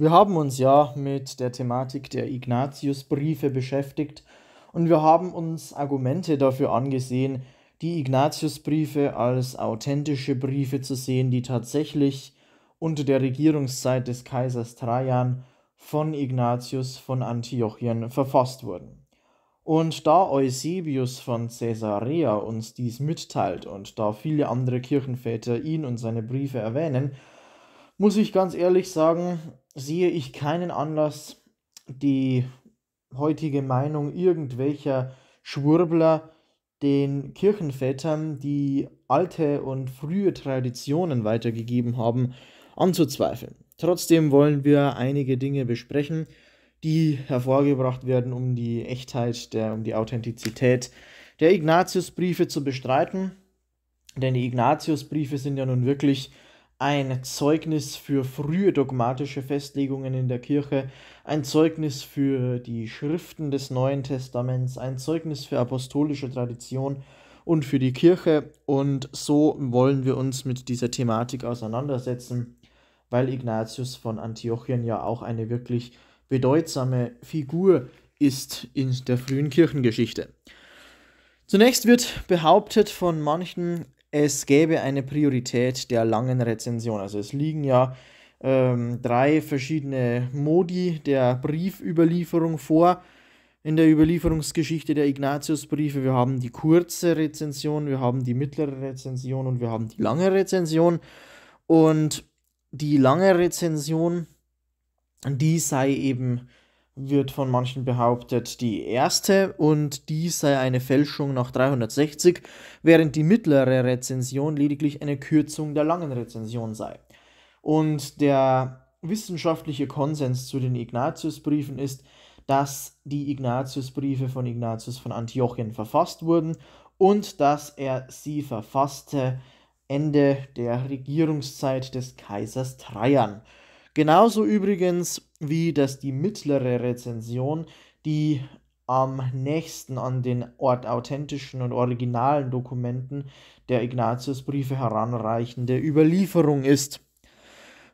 Wir haben uns ja mit der Thematik der Ignatiusbriefe beschäftigt und wir haben uns Argumente dafür angesehen, die Ignatiusbriefe als authentische Briefe zu sehen, die tatsächlich unter der Regierungszeit des Kaisers Trajan von Ignatius von Antiochien verfasst wurden. Und da Eusebius von Caesarea uns dies mitteilt und da viele andere Kirchenväter ihn und seine Briefe erwähnen, muss ich ganz ehrlich sagen, sehe ich keinen Anlass, die heutige Meinung irgendwelcher Schwurbler den Kirchenvätern, die alte und frühe Traditionen weitergegeben haben, anzuzweifeln. Trotzdem wollen wir einige Dinge besprechen, die hervorgebracht werden, um die Echtheit, der, um die Authentizität der Ignatiusbriefe zu bestreiten. Denn die Ignatiusbriefe sind ja nun wirklich ein Zeugnis für frühe dogmatische Festlegungen in der Kirche, ein Zeugnis für die Schriften des Neuen Testaments, ein Zeugnis für apostolische Tradition und für die Kirche. Und so wollen wir uns mit dieser Thematik auseinandersetzen, weil Ignatius von Antiochien ja auch eine wirklich bedeutsame Figur ist in der frühen Kirchengeschichte. Zunächst wird behauptet von manchen, es gäbe eine Priorität der langen Rezension. Also es liegen ja ähm, drei verschiedene Modi der Briefüberlieferung vor. In der Überlieferungsgeschichte der Ignatiusbriefe, wir haben die kurze Rezension, wir haben die mittlere Rezension und wir haben die lange Rezension. Und die lange Rezension, die sei eben wird von manchen behauptet die erste und die sei eine Fälschung nach 360, während die mittlere Rezension lediglich eine Kürzung der langen Rezension sei. Und der wissenschaftliche Konsens zu den Ignatiusbriefen ist, dass die Ignatiusbriefe von Ignatius von Antiochien verfasst wurden und dass er sie verfasste Ende der Regierungszeit des Kaisers Trajan. Genauso übrigens wie dass die mittlere Rezension, die am nächsten an den Ort authentischen und originalen Dokumenten der Ignatiusbriefe heranreichende Überlieferung ist.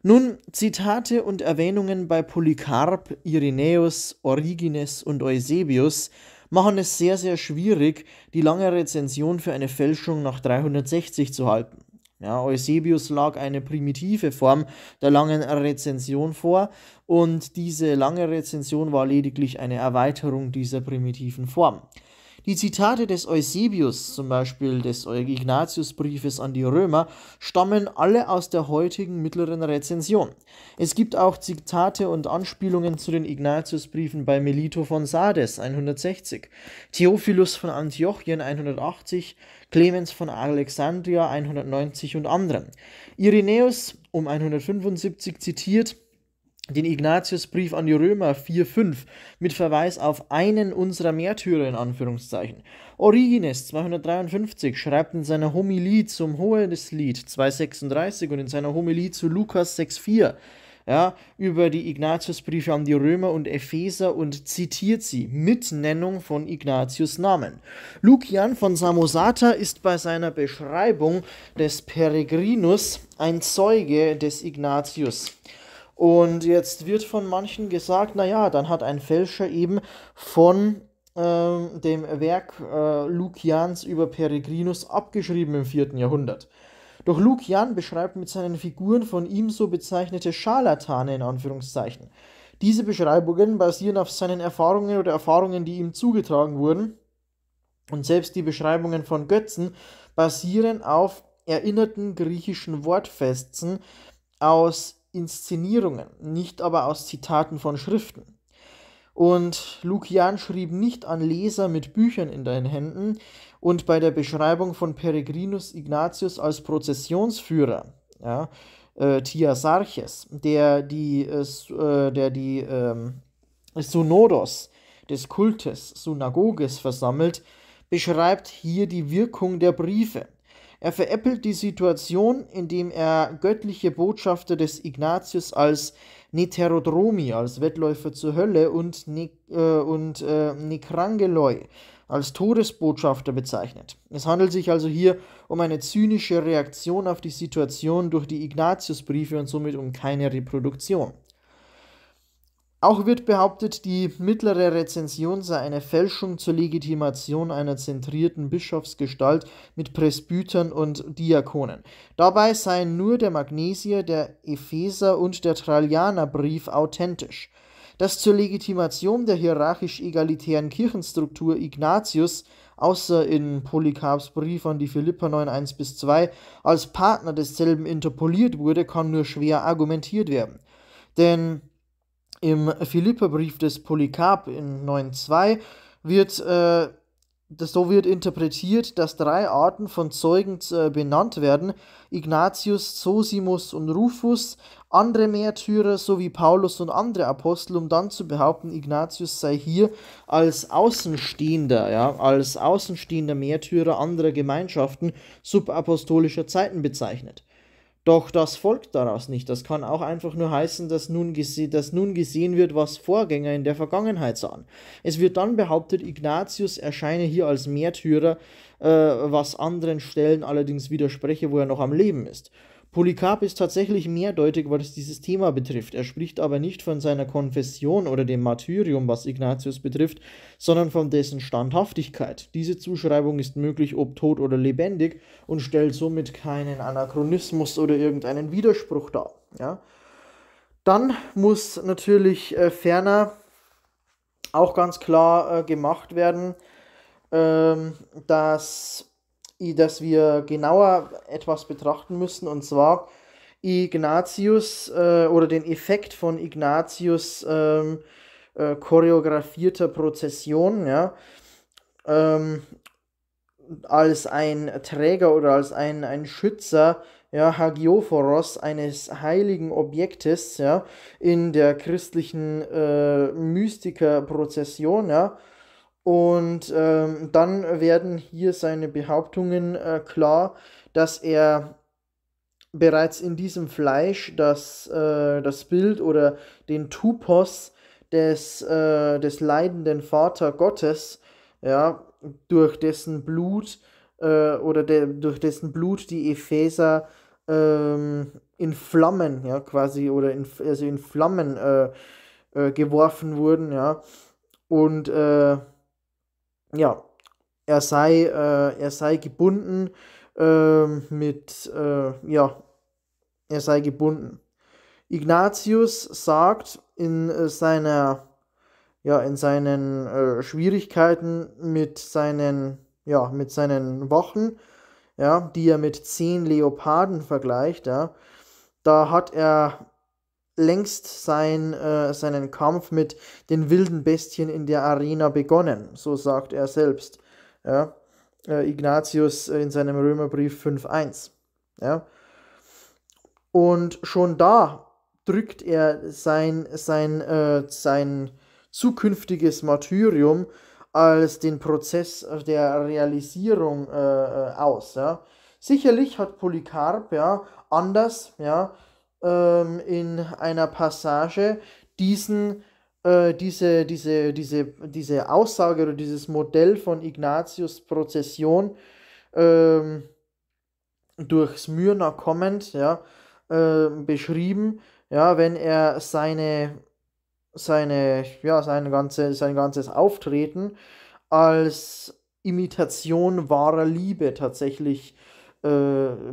Nun, Zitate und Erwähnungen bei Polycarp, Irenäus, Origenes und Eusebius machen es sehr, sehr schwierig, die lange Rezension für eine Fälschung nach 360 zu halten. Ja, Eusebius lag eine primitive Form der langen Rezension vor und diese lange Rezension war lediglich eine Erweiterung dieser primitiven Form. Die Zitate des Eusebius, zum Beispiel des Ignatiusbriefes an die Römer, stammen alle aus der heutigen mittleren Rezension. Es gibt auch Zitate und Anspielungen zu den Ignatiusbriefen bei Melito von Sardes 160, Theophilus von Antiochien 180, Clemens von Alexandria 190 und anderen. Irenäus um 175 zitiert, den Ignatiusbrief an die Römer 4,5 mit Verweis auf einen unserer Märtyrer in Anführungszeichen. Origines 253 schreibt in seiner Homilie zum Hoheslied 2,36 und in seiner Homilie zu Lukas 6,4 ja, über die Ignatiusbriefe an die Römer und Epheser und zitiert sie mit Nennung von Ignatius Namen. Lukian von Samosata ist bei seiner Beschreibung des Peregrinus ein Zeuge des Ignatius. Und jetzt wird von manchen gesagt, naja, dann hat ein Fälscher eben von äh, dem Werk äh, Lukians über Peregrinus abgeschrieben im 4. Jahrhundert. Doch Lukian beschreibt mit seinen Figuren von ihm so bezeichnete Scharlatane in Anführungszeichen. Diese Beschreibungen basieren auf seinen Erfahrungen oder Erfahrungen, die ihm zugetragen wurden. Und selbst die Beschreibungen von Götzen basieren auf erinnerten griechischen Wortfesten aus Inszenierungen, nicht aber aus Zitaten von Schriften. Und Lukian schrieb nicht an Leser mit Büchern in den Händen und bei der Beschreibung von Peregrinus Ignatius als Prozessionsführer, ja, äh, Thiasarches, der die, äh, äh der die äh, Synodos des Kultes Synagoges versammelt, beschreibt hier die Wirkung der Briefe. Er veräppelt die Situation, indem er göttliche Botschafter des Ignatius als Neterodromi, als Wettläufer zur Hölle und, ne äh, und äh, Nekrangeloi als Todesbotschafter bezeichnet. Es handelt sich also hier um eine zynische Reaktion auf die Situation durch die Ignatiusbriefe und somit um keine Reproduktion. Auch wird behauptet, die mittlere Rezension sei eine Fälschung zur Legitimation einer zentrierten Bischofsgestalt mit Presbytern und Diakonen. Dabei seien nur der Magnesier, der Epheser und der Traljanerbrief authentisch. Dass zur Legitimation der hierarchisch-egalitären Kirchenstruktur Ignatius außer in Polycarps Brief an die Philippa 9.1 bis 2, als Partner desselben interpoliert wurde, kann nur schwer argumentiert werden. Denn im Philipperbrief des Polycarp in 9.2 wird äh, das so wird interpretiert, dass drei Arten von Zeugen äh, benannt werden: Ignatius, Sosimus und Rufus, andere Märtyrer sowie Paulus und andere Apostel, um dann zu behaupten, Ignatius sei hier als Außenstehender, ja, als Außenstehender Märtyrer anderer Gemeinschaften subapostolischer Zeiten bezeichnet. Doch das folgt daraus nicht. Das kann auch einfach nur heißen, dass nun, dass nun gesehen wird, was Vorgänger in der Vergangenheit sahen. Es wird dann behauptet, Ignatius erscheine hier als Märtyrer, äh, was anderen Stellen allerdings widerspreche, wo er noch am Leben ist. Polycarp ist tatsächlich mehrdeutig, was dieses Thema betrifft. Er spricht aber nicht von seiner Konfession oder dem Martyrium, was Ignatius betrifft, sondern von dessen Standhaftigkeit. Diese Zuschreibung ist möglich, ob tot oder lebendig, und stellt somit keinen Anachronismus oder irgendeinen Widerspruch dar. Ja? Dann muss natürlich äh, ferner auch ganz klar äh, gemacht werden, ähm, dass das wir genauer etwas betrachten müssen, und zwar Ignatius äh, oder den Effekt von Ignatius ähm, äh, choreografierter Prozession, ja, ähm, als ein Träger oder als ein, ein Schützer, ja, Hagiophoros, eines heiligen Objektes, ja, in der christlichen äh, Mystikerprozession, ja, und ähm, dann werden hier seine Behauptungen äh, klar, dass er bereits in diesem Fleisch das, äh, das Bild oder den Tupos des, äh, des leidenden Vater Gottes, ja, durch dessen Blut äh, oder de durch dessen Blut die Epheser ähm, in Flammen, ja, quasi, oder in, also in Flammen äh, äh, geworfen wurden, ja. Und ja, er sei, äh, er sei gebunden äh, mit, äh, ja, er sei gebunden. Ignatius sagt in äh, seiner, ja, in seinen äh, Schwierigkeiten mit seinen, ja, mit seinen Wochen, ja, die er mit zehn Leoparden vergleicht, ja, da hat er längst sein, äh, seinen Kampf mit den wilden Bestien in der Arena begonnen, so sagt er selbst. Ja? Äh, Ignatius in seinem Römerbrief 5.1. Ja? Und schon da drückt er sein, sein, äh, sein zukünftiges Martyrium als den Prozess der Realisierung äh, äh, aus. Ja? Sicherlich hat Polycarp ja, anders ja, ähm, in einer Passage diesen, äh, diese, diese, diese, diese Aussage oder dieses Modell von Ignatius Prozession ähm, durch Smyrna kommend ja, äh, beschrieben, ja, wenn er seine, seine, ja, sein, ganze, sein ganzes Auftreten als Imitation wahrer Liebe tatsächlich äh,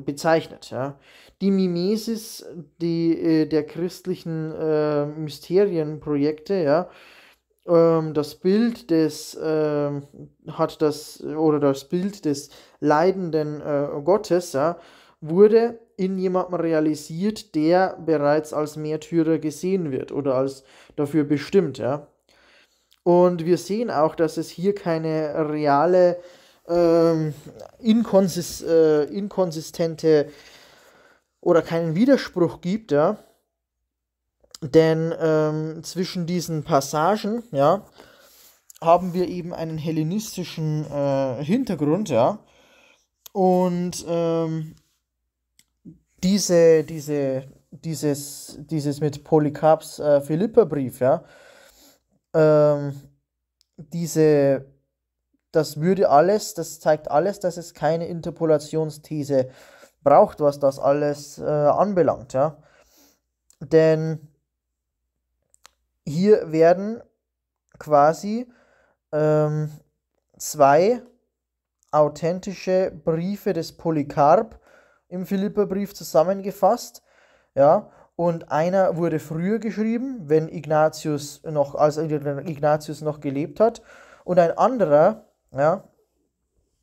bezeichnet. Ja die Mimesis die, äh, der christlichen äh, Mysterienprojekte, ja, ähm, das Bild des äh, hat das oder das Bild des leidenden äh, Gottes, ja, wurde in jemandem realisiert, der bereits als Märtyrer gesehen wird oder als dafür bestimmt, ja. Und wir sehen auch, dass es hier keine reale, ähm, inkonsist äh, inkonsistente oder keinen Widerspruch gibt, ja. Denn ähm, zwischen diesen Passagen, ja, haben wir eben einen hellenistischen äh, Hintergrund, ja. Und ähm, diese, diese, dieses, dieses mit Polycarps äh, Philipperbrief, ja, ähm, diese, das würde alles, das zeigt alles, dass es keine Interpolationsthese ist braucht, was das alles äh, anbelangt. Ja? Denn hier werden quasi ähm, zwei authentische Briefe des Polycarp im Philipperbrief zusammengefasst. Ja, und einer wurde früher geschrieben, wenn Ignatius noch, als Ignatius noch gelebt hat, und ein anderer, ja,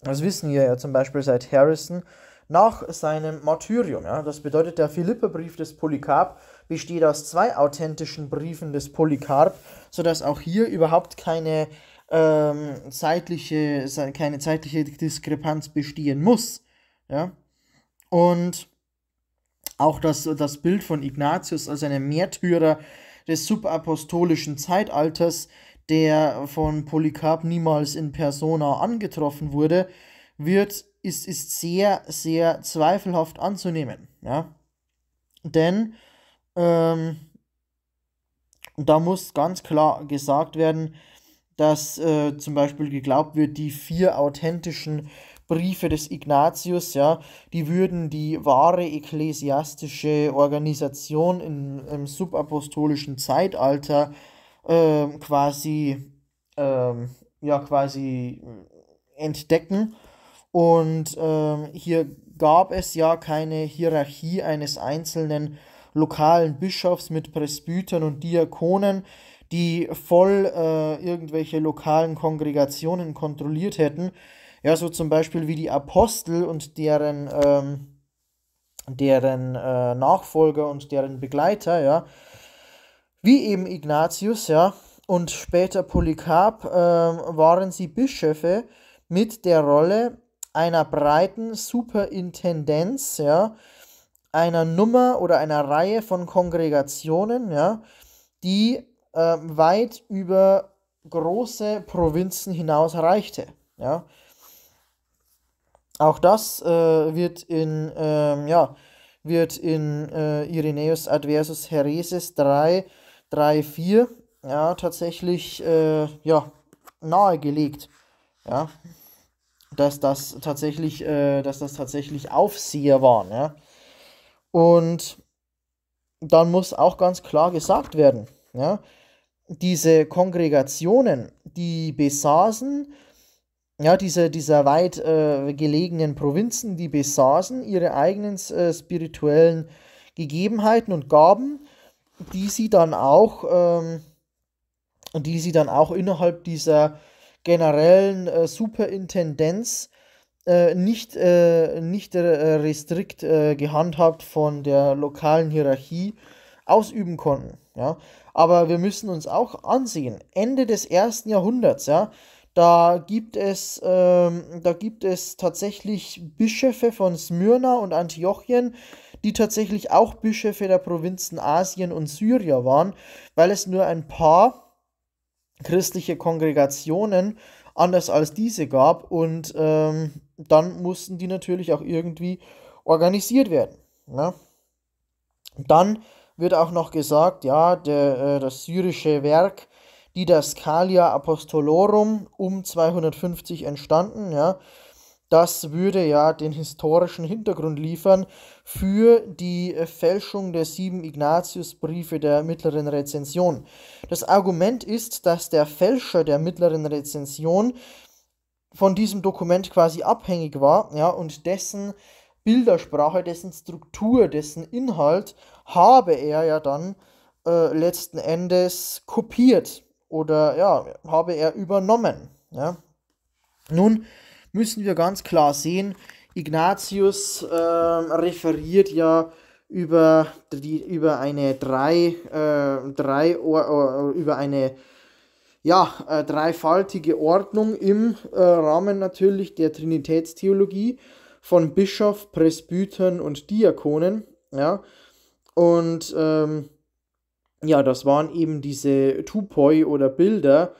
das wissen wir ja zum Beispiel seit Harrison, nach seinem Martyrium. Ja? Das bedeutet, der Philipperbrief des Polycarp besteht aus zwei authentischen Briefen des Polycarp, sodass auch hier überhaupt keine, ähm, zeitliche, keine zeitliche Diskrepanz bestehen muss. Ja? Und auch das, das Bild von Ignatius als einem Märtyrer des subapostolischen Zeitalters, der von Polycarp niemals in persona angetroffen wurde, wird ist, ist sehr, sehr zweifelhaft anzunehmen. Ja? Denn ähm, da muss ganz klar gesagt werden, dass äh, zum Beispiel geglaubt wird, die vier authentischen Briefe des Ignatius, ja, die würden die wahre ekklesiastische Organisation in, im subapostolischen Zeitalter äh, quasi, äh, ja, quasi entdecken und ähm, hier gab es ja keine Hierarchie eines einzelnen lokalen Bischofs mit Presbytern und Diakonen, die voll äh, irgendwelche lokalen Kongregationen kontrolliert hätten. Ja, so zum Beispiel wie die Apostel und deren, ähm, deren äh, Nachfolger und deren Begleiter, ja. Wie eben Ignatius, ja, und später Polycarp, äh, waren sie Bischöfe mit der Rolle, einer breiten Superintendenz, ja, einer Nummer oder einer Reihe von Kongregationen, ja, die äh, weit über große Provinzen hinaus reichte. Ja. Auch das äh, wird in, ähm, ja, wird in äh, Irenäus Adversus Hereses 3, 3, 4 ja, tatsächlich äh, ja, nahegelegt. Ja dass das tatsächlich, äh, dass das tatsächlich Aufseher waren. Ja? Und dann muss auch ganz klar gesagt werden, ja? diese Kongregationen, die besaßen, ja, diese, dieser weit äh, gelegenen Provinzen, die besaßen ihre eigenen äh, spirituellen Gegebenheiten und Gaben, die sie dann auch, ähm, die sie dann auch innerhalb dieser generellen äh, Superintendenz äh, nicht, äh, nicht äh, restrikt gehandhabt von der lokalen Hierarchie ausüben konnten. Ja? Aber wir müssen uns auch ansehen, Ende des ersten Jahrhunderts, ja, da gibt es, ähm, da gibt es tatsächlich Bischöfe von Smyrna und Antiochien, die tatsächlich auch Bischöfe der Provinzen Asien und Syrien waren, weil es nur ein paar christliche Kongregationen anders als diese gab und ähm, dann mussten die natürlich auch irgendwie organisiert werden. Ja? Ne? Dann wird auch noch gesagt, ja, der, äh, das syrische Werk Didascalia Apostolorum um 250 entstanden, ja, das würde ja den historischen Hintergrund liefern für die Fälschung der sieben Ignatiusbriefe der mittleren Rezension. Das Argument ist, dass der Fälscher der mittleren Rezension von diesem Dokument quasi abhängig war, ja, und dessen Bildersprache, dessen Struktur, dessen Inhalt habe er ja dann äh, letzten Endes kopiert oder ja, habe er übernommen. Ja. Nun, müssen wir ganz klar sehen. Ignatius äh, referiert ja über, die, über eine drei, äh, drei or, über eine ja, äh, dreifaltige Ordnung im äh, Rahmen natürlich der Trinitätstheologie von Bischof, Presbytern und Diakonen. Ja? Und ähm, ja, das waren eben diese Tupoi oder Bilder,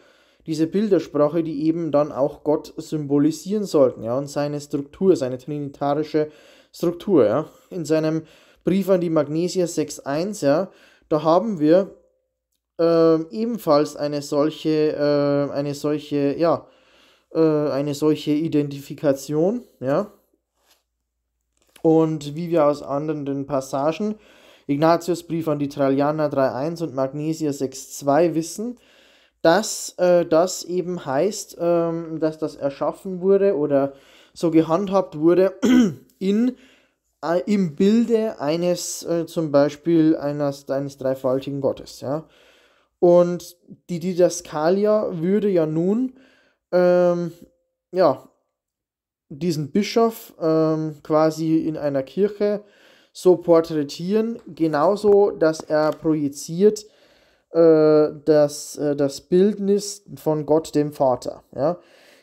diese Bildersprache, die eben dann auch Gott symbolisieren sollten, ja, und seine Struktur, seine trinitarische Struktur, ja. In seinem Brief an die Magnesia 6.1, ja, da haben wir äh, ebenfalls eine solche, äh, eine solche, ja, äh, eine solche Identifikation, ja. Und wie wir aus anderen Passagen, Ignatius Brief an die Trallianer 3.1 und Magnesia 6.2 wissen, dass äh, das eben heißt, ähm, dass das erschaffen wurde oder so gehandhabt wurde in, äh, im Bilde eines äh, zum Beispiel eines, eines dreifaltigen Gottes. Ja? Und die Didaskalia würde ja nun ähm, ja, diesen Bischof ähm, quasi in einer Kirche so porträtieren, genauso dass er projiziert, äh, das, äh, das Bildnis von Gott dem Vater. Ja?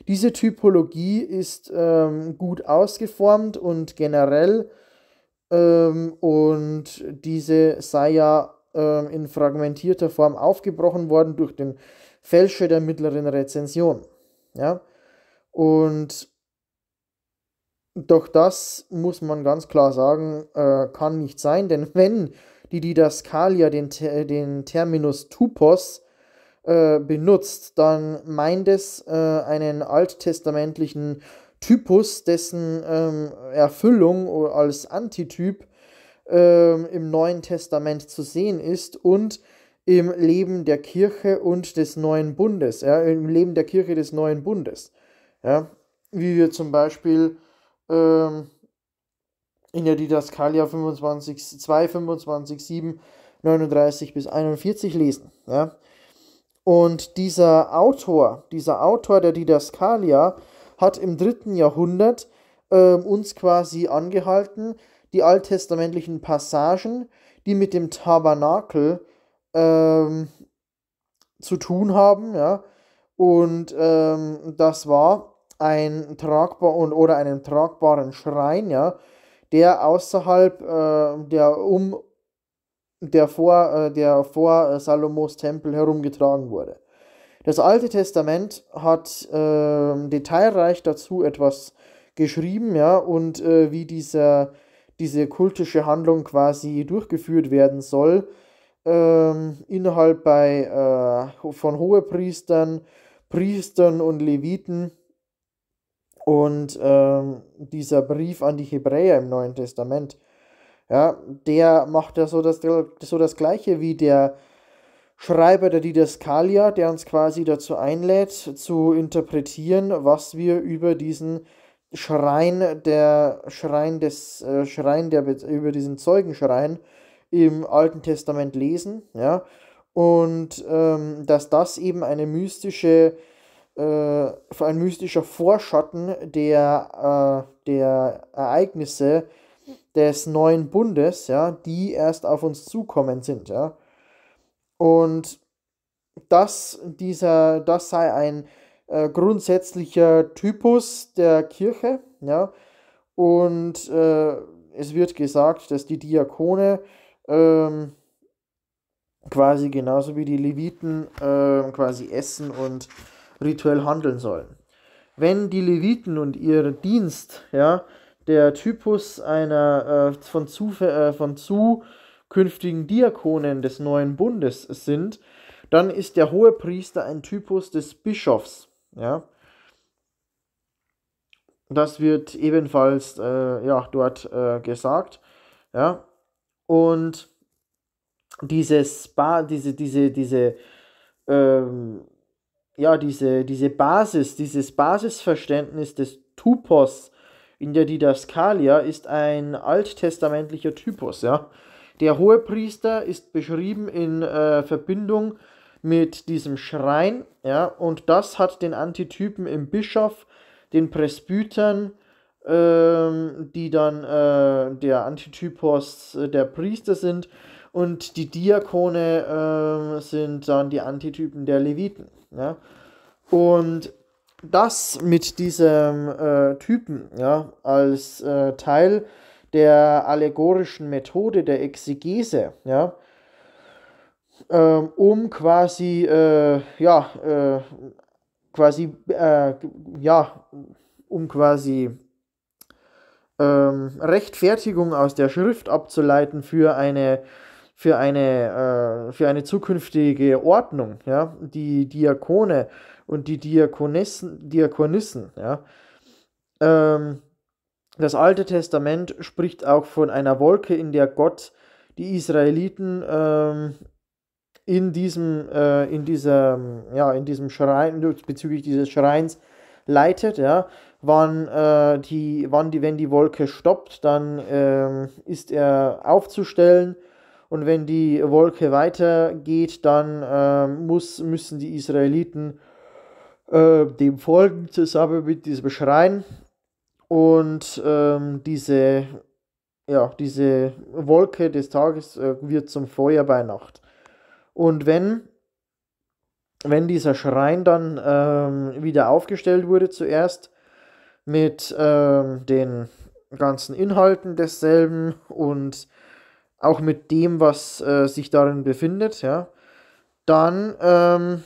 Diese Typologie ist ähm, gut ausgeformt und generell ähm, und diese sei ja ähm, in fragmentierter Form aufgebrochen worden durch den Fälscher der mittleren Rezension. Ja? Und doch das muss man ganz klar sagen, äh, kann nicht sein, denn wenn die Didaskalia den, äh, den Terminus Tupos äh, benutzt, dann meint es äh, einen alttestamentlichen Typus, dessen ähm, Erfüllung als Antityp ähm, im Neuen Testament zu sehen ist und im Leben der Kirche und des neuen Bundes, ja, im Leben der Kirche des neuen Bundes. Ja, wie wir zum Beispiel ähm, in der Didaskalia 25, 2, 25, 7, 39 bis 41 lesen. Ja? Und dieser Autor, dieser Autor der Didaskalia hat im dritten Jahrhundert äh, uns quasi angehalten, die alttestamentlichen Passagen, die mit dem Tabernakel ähm, zu tun haben, ja, und ähm, das war ein tragbar und oder einen tragbaren Schrein, ja, der außerhalb äh, der um der vor, äh, der vor äh, Salomos Tempel herumgetragen wurde. Das Alte Testament hat ähm, detailreich dazu etwas geschrieben, ja, und äh, wie dieser, diese kultische Handlung quasi durchgeführt werden soll, ähm, innerhalb bei, äh, von Hohepriestern, Priestern und Leviten und ähm, dieser Brief an die Hebräer im Neuen Testament, ja, der macht ja so das, so das Gleiche wie der Schreiber der Didaskalia, der uns quasi dazu einlädt, zu interpretieren, was wir über diesen Schrein der Schrein des äh, Schrein der über diesen Zeugenschrein im Alten Testament lesen, ja, und ähm, dass das eben eine mystische äh, ein mystischer Vorschatten der, äh, der Ereignisse des neuen Bundes, ja, die erst auf uns zukommen sind, ja. Und das, dieser, das sei ein äh, grundsätzlicher Typus der Kirche, ja. Und äh, es wird gesagt, dass die Diakone ähm, quasi genauso wie die Leviten äh, quasi essen und rituell handeln sollen. Wenn die Leviten und ihr Dienst, ja, der Typus einer äh, von, zu, äh, von zukünftigen Diakonen des neuen Bundes sind, dann ist der hohe Priester ein Typus des Bischofs. Ja. Das wird ebenfalls äh, ja, dort äh, gesagt. Ja. Und dieses ba diese, diese, diese ähm, ja, diese, diese Basis, dieses Basisverständnis des Tupos in der Didaskalia ist ein alttestamentlicher Typus, ja. Der Hohepriester ist beschrieben in äh, Verbindung mit diesem Schrein, ja, und das hat den Antitypen im Bischof, den Presbytern, ähm, die dann äh, der Antitypos äh, der Priester sind, und die Diakone äh, sind dann die Antitypen der Leviten. Ja? Und das mit diesem äh, Typen ja, als äh, Teil der allegorischen Methode der Exegese, ja, ähm, um quasi, äh, ja, äh, quasi, äh, ja, um quasi ähm, Rechtfertigung aus der Schrift abzuleiten für eine für eine, äh, für eine zukünftige Ordnung, ja, die Diakone und die Diakonissen, Diakonissen ja. Ähm, das Alte Testament spricht auch von einer Wolke, in der Gott die Israeliten ähm, in diesem, äh, in dieser, ja, in diesem Schrein, bezüglich dieses Schreins leitet, ja, wann, äh, die, wann die, wenn die Wolke stoppt, dann ähm, ist er aufzustellen und wenn die Wolke weitergeht, dann äh, muss, müssen die Israeliten äh, dem folgen, zusammen mit diesem Schrein. Und ähm, diese, ja, diese Wolke des Tages äh, wird zum Feuer bei Nacht. Und wenn, wenn dieser Schrein dann ähm, wieder aufgestellt wurde, zuerst mit ähm, den ganzen Inhalten desselben und auch mit dem, was äh, sich darin befindet, ja, dann, ähm,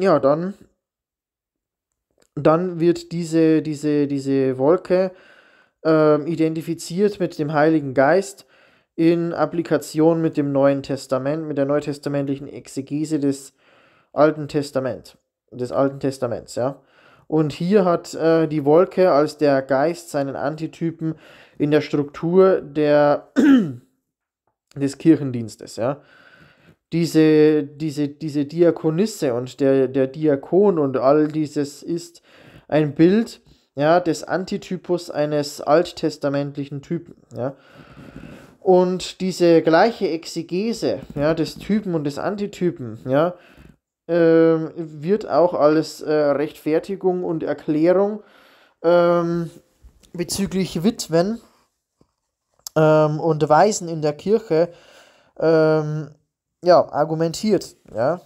ja, dann, dann wird diese, diese, diese Wolke äh, identifiziert mit dem Heiligen Geist in Applikation mit dem Neuen Testament, mit der neutestamentlichen Exegese des Alten Testaments, des Alten Testaments, ja. Und hier hat äh, die Wolke als der Geist seinen Antitypen in der Struktur der des Kirchendienstes. Ja. Diese, diese, diese Diakonisse und der, der Diakon und all dieses ist ein Bild ja, des Antitypus eines alttestamentlichen Typen. Ja. Und diese gleiche Exegese ja, des Typen und des Antitypen ja, äh, wird auch als äh, Rechtfertigung und Erklärung ähm, bezüglich Witwen ähm, und Weisen in der Kirche ähm, ja, argumentiert. Ja?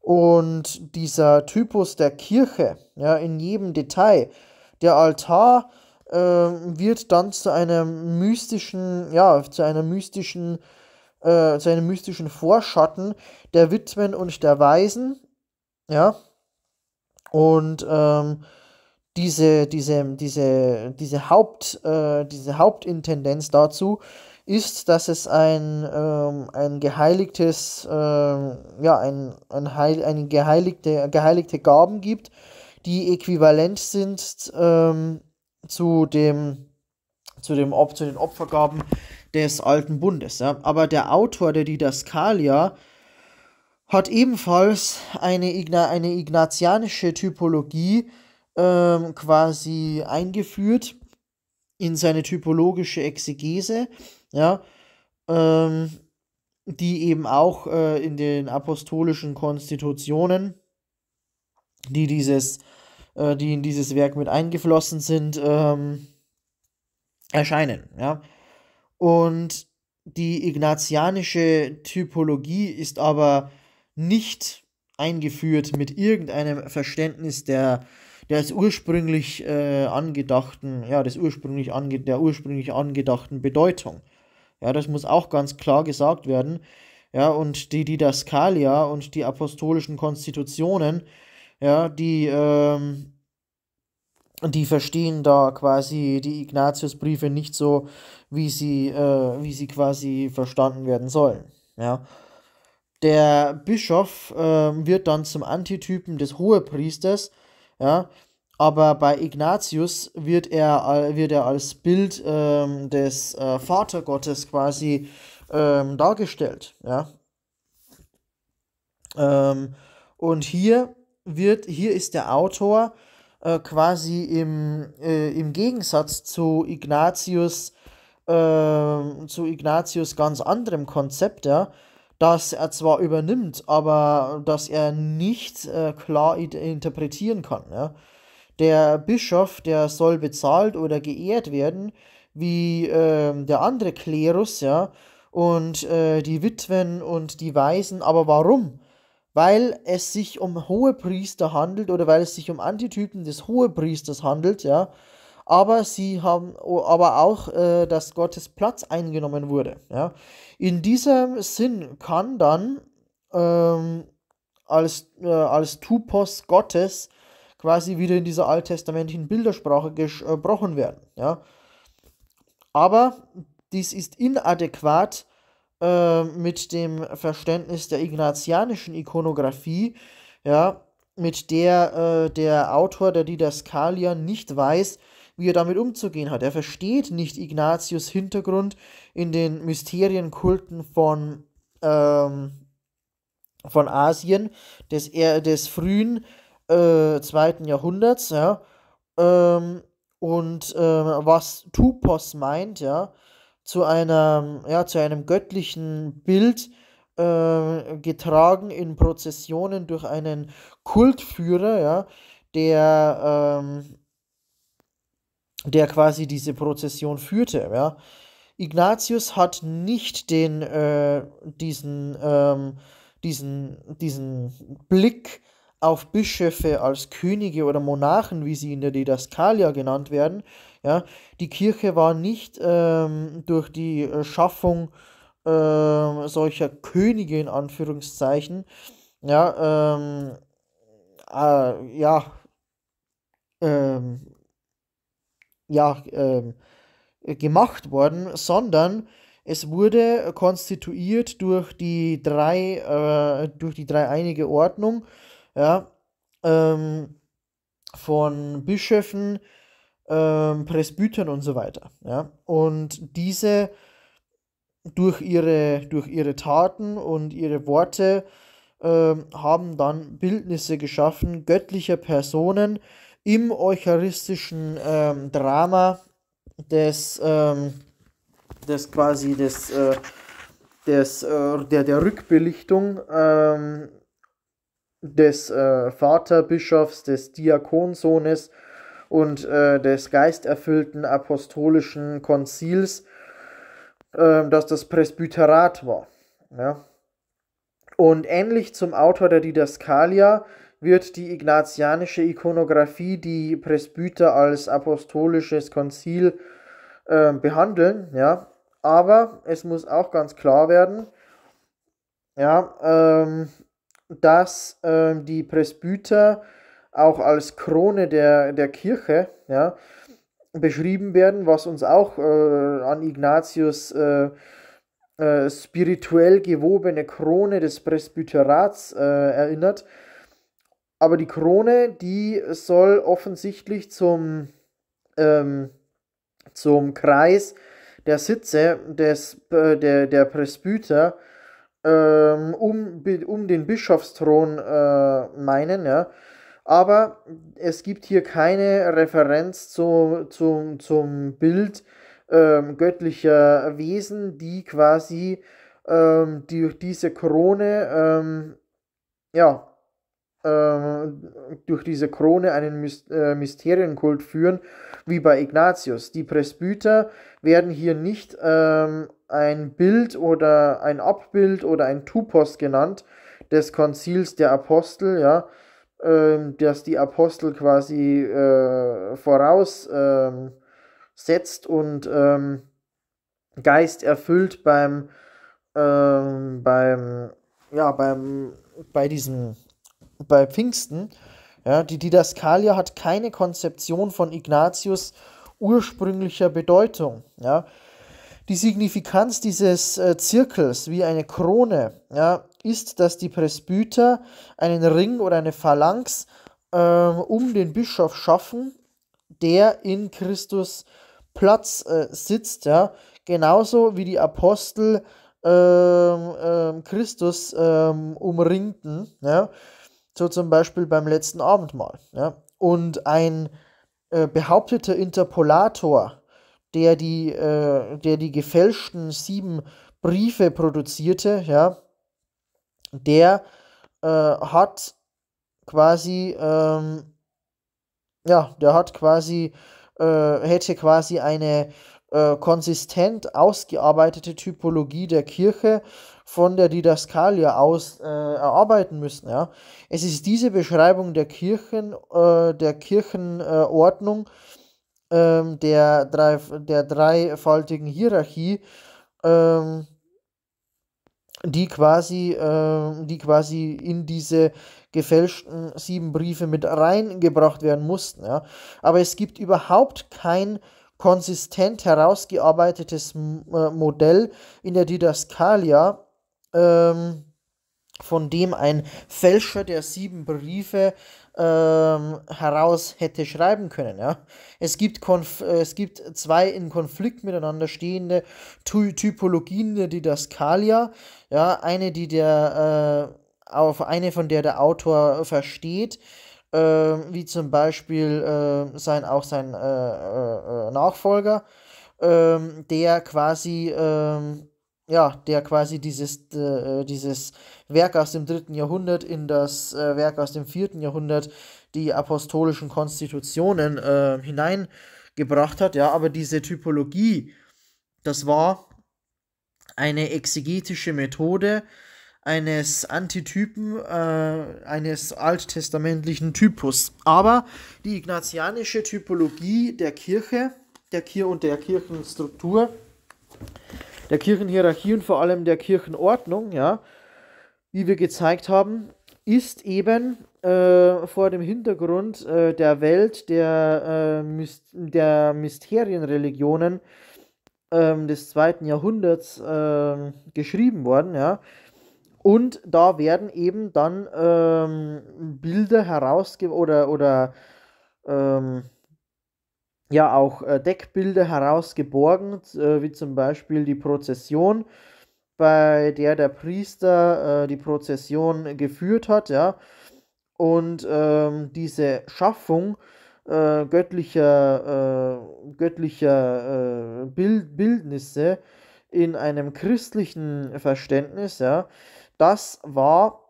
Und dieser Typus der Kirche, ja, in jedem Detail, der Altar äh, wird dann zu einer mystischen, ja, zu einer mystischen, äh, zu einem mystischen Vorschatten der Witwen und der Weisen, ja. Und ähm, diese, diese, diese, diese, Haupt, äh, diese Hauptintendenz dazu ist, dass es ein, ähm, ein geheiligtes, ähm, ja, ein, ein, Heil, ein geheiligte, geheiligte Gaben gibt, die äquivalent sind ähm, zu dem, zu dem Op zu den Opfergaben des alten Bundes. Ja. Aber der Autor der Didaskalia hat ebenfalls eine, Igna eine ignatianische Typologie ähm, quasi eingeführt in seine typologische Exegese, ja, ähm, die eben auch äh, in den apostolischen Konstitutionen, die dieses, äh, die in dieses Werk mit eingeflossen sind, ähm, erscheinen, ja. Und die ignatianische Typologie ist aber nicht eingeführt mit irgendeinem Verständnis der des ursprünglich äh, angedachten, ja, des ursprünglich ange, der ursprünglich angedachten Bedeutung. Ja, das muss auch ganz klar gesagt werden. Ja, und die Didaskalia und die apostolischen Konstitutionen, ja, die, ähm, die verstehen da quasi die Ignatiusbriefe nicht so, wie sie, äh, wie sie quasi verstanden werden sollen. Ja. Der Bischof äh, wird dann zum Antitypen des Hohepriesters ja? Aber bei Ignatius wird er, wird er als Bild ähm, des äh, Vatergottes quasi ähm, dargestellt. Ja? Ähm, und hier, wird, hier ist der Autor äh, quasi im, äh, im Gegensatz zu Ignatius, ähm, zu Ignatius ganz anderem Konzept, ja? dass er zwar übernimmt, aber dass er nicht äh, klar interpretieren kann. Ja? Der Bischof, der soll bezahlt oder geehrt werden, wie äh, der andere Klerus, ja, und äh, die Witwen und die Waisen. Aber warum? Weil es sich um hohe Priester handelt oder weil es sich um Antitypen des Hohepriesters handelt, ja aber sie haben aber auch, äh, dass Gottes Platz eingenommen wurde. Ja. In diesem Sinn kann dann ähm, als, äh, als Tupos Gottes quasi wieder in dieser alttestamentlichen Bildersprache gesprochen werden. Ja. Aber dies ist inadäquat äh, mit dem Verständnis der ignatianischen Ikonografie, ja, mit der äh, der Autor der Didaskalia nicht weiß, wie er damit umzugehen hat. Er versteht nicht Ignatius Hintergrund in den Mysterienkulten von, ähm, von Asien des, des frühen äh, zweiten Jahrhunderts, ja. Ähm, und äh, was Tupos meint, ja, zu einer, ja, zu einem göttlichen Bild äh, getragen in Prozessionen durch einen Kultführer, ja, der ähm, der quasi diese Prozession führte. Ja. Ignatius hat nicht den, äh, diesen, ähm, diesen, diesen Blick auf Bischöfe als Könige oder Monarchen, wie sie in der Didaskalia genannt werden. Ja. Die Kirche war nicht ähm, durch die äh, Schaffung äh, solcher Könige in Anführungszeichen ja, ähm, äh, ja, ähm, ja, ähm, gemacht worden, sondern es wurde konstituiert durch die drei, äh, durch die dreieinige Ordnung, ja, ähm, von Bischöfen, ähm, Presbytern und so weiter, ja. Und diese durch ihre, durch ihre Taten und ihre Worte ähm, haben dann Bildnisse geschaffen göttlicher Personen, im eucharistischen ähm, Drama des, ähm, des quasi des, äh, des, äh, der, der Rückbelichtung ähm, des äh, Vaterbischofs, des Diakonsohnes und äh, des geisterfüllten apostolischen Konzils, äh, das das Presbyterat war. Ja? Und ähnlich zum Autor der Didaskalia wird die ignatianische Ikonographie, die Presbyter als apostolisches Konzil äh, behandeln, ja. Aber es muss auch ganz klar werden, ja, ähm, dass ähm, die Presbyter auch als Krone der, der Kirche ja, beschrieben werden, was uns auch äh, an Ignatius äh, äh, spirituell gewobene Krone des Presbyterats äh, erinnert. Aber die Krone, die soll offensichtlich zum, ähm, zum Kreis der Sitze des, äh, der, der Presbyter ähm, um, um den Bischofsthron äh, meinen, ja. Aber es gibt hier keine Referenz zu, zu, zum Bild ähm, göttlicher Wesen, die quasi ähm, die, diese Krone ähm, ja, ähm, durch diese Krone einen äh, Mysterienkult führen, wie bei Ignatius. Die Presbyter werden hier nicht ähm, ein Bild oder ein Abbild oder ein Tupos genannt des Konzils der Apostel, ja, ähm, das die Apostel quasi äh, voraussetzt ähm, und ähm, Geist erfüllt beim, ähm, beim, ja, beim, bei diesem bei Pfingsten. Ja, die Didaskalia hat keine Konzeption von Ignatius ursprünglicher Bedeutung. Ja. Die Signifikanz dieses äh, Zirkels wie eine Krone ja, ist, dass die Presbyter einen Ring oder eine Phalanx äh, um den Bischof schaffen, der in Christus Platz äh, sitzt. Ja. Genauso wie die Apostel ähm, ähm, Christus ähm, umringten. Ja so zum Beispiel beim letzten Abendmahl. Ja? Und ein äh, behaupteter Interpolator, der die, äh, der die gefälschten sieben Briefe produzierte, ja, der äh, hat quasi, ähm, ja, der hat quasi, äh, hätte quasi eine äh, konsistent ausgearbeitete Typologie der Kirche von der Didaskalia aus äh, erarbeiten müssen. Ja? Es ist diese Beschreibung der Kirchen, äh, der Kirchenordnung, ähm, der, drei, der dreifaltigen Hierarchie, ähm, die quasi, äh, die quasi in diese gefälschten sieben Briefe mit reingebracht werden mussten. Ja? Aber es gibt überhaupt kein konsistent herausgearbeitetes äh, Modell in der Didaskalia, ähm, von dem ein Fälscher der sieben Briefe ähm, heraus hätte schreiben können. Ja? Es, gibt Konf äh, es gibt zwei in Konflikt miteinander stehende Ty Typologien der Didaskalia. Ja? Eine, die der, äh, auf eine, von der der Autor versteht, äh, wie zum Beispiel äh, sein, auch sein äh, äh, Nachfolger, ähm, der quasi ähm, ja, der quasi dieses, äh, dieses Werk aus dem dritten Jahrhundert in das äh, Werk aus dem vierten Jahrhundert, die apostolischen Konstitutionen, äh, hineingebracht hat. Ja, aber diese Typologie, das war eine exegetische Methode eines Antitypen, äh, eines alttestamentlichen Typus. Aber die ignatianische Typologie der Kirche, der Kirche und der Kirchenstruktur, der Kirchenhierarchie und vor allem der Kirchenordnung, ja, wie wir gezeigt haben, ist eben äh, vor dem Hintergrund äh, der Welt der, äh, Myst der Mysterienreligionen ähm, des zweiten Jahrhunderts ähm, geschrieben worden, ja. Und da werden eben dann ähm, Bilder herausge oder, oder ähm, ja auch äh, Deckbilder herausgeborgen, äh, wie zum Beispiel die Prozession, bei der der Priester äh, die Prozession geführt hat, ja. Und ähm, diese Schaffung äh, göttlicher, äh, göttlicher äh, Bild Bildnisse in einem christlichen Verständnis, ja, das war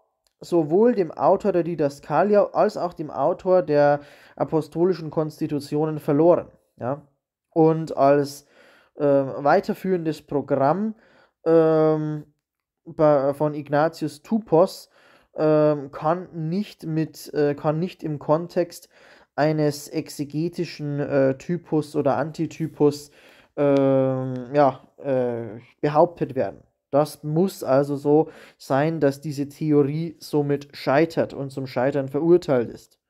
sowohl dem Autor der Didaskalia als auch dem Autor der apostolischen Konstitutionen verloren. Ja? Und als äh, weiterführendes Programm ähm, von Ignatius Tupos ähm, kann, nicht mit, äh, kann nicht im Kontext eines exegetischen äh, Typus oder Antitypus ähm, ja, äh, behauptet werden. Das muss also so sein, dass diese Theorie somit scheitert und zum Scheitern verurteilt ist.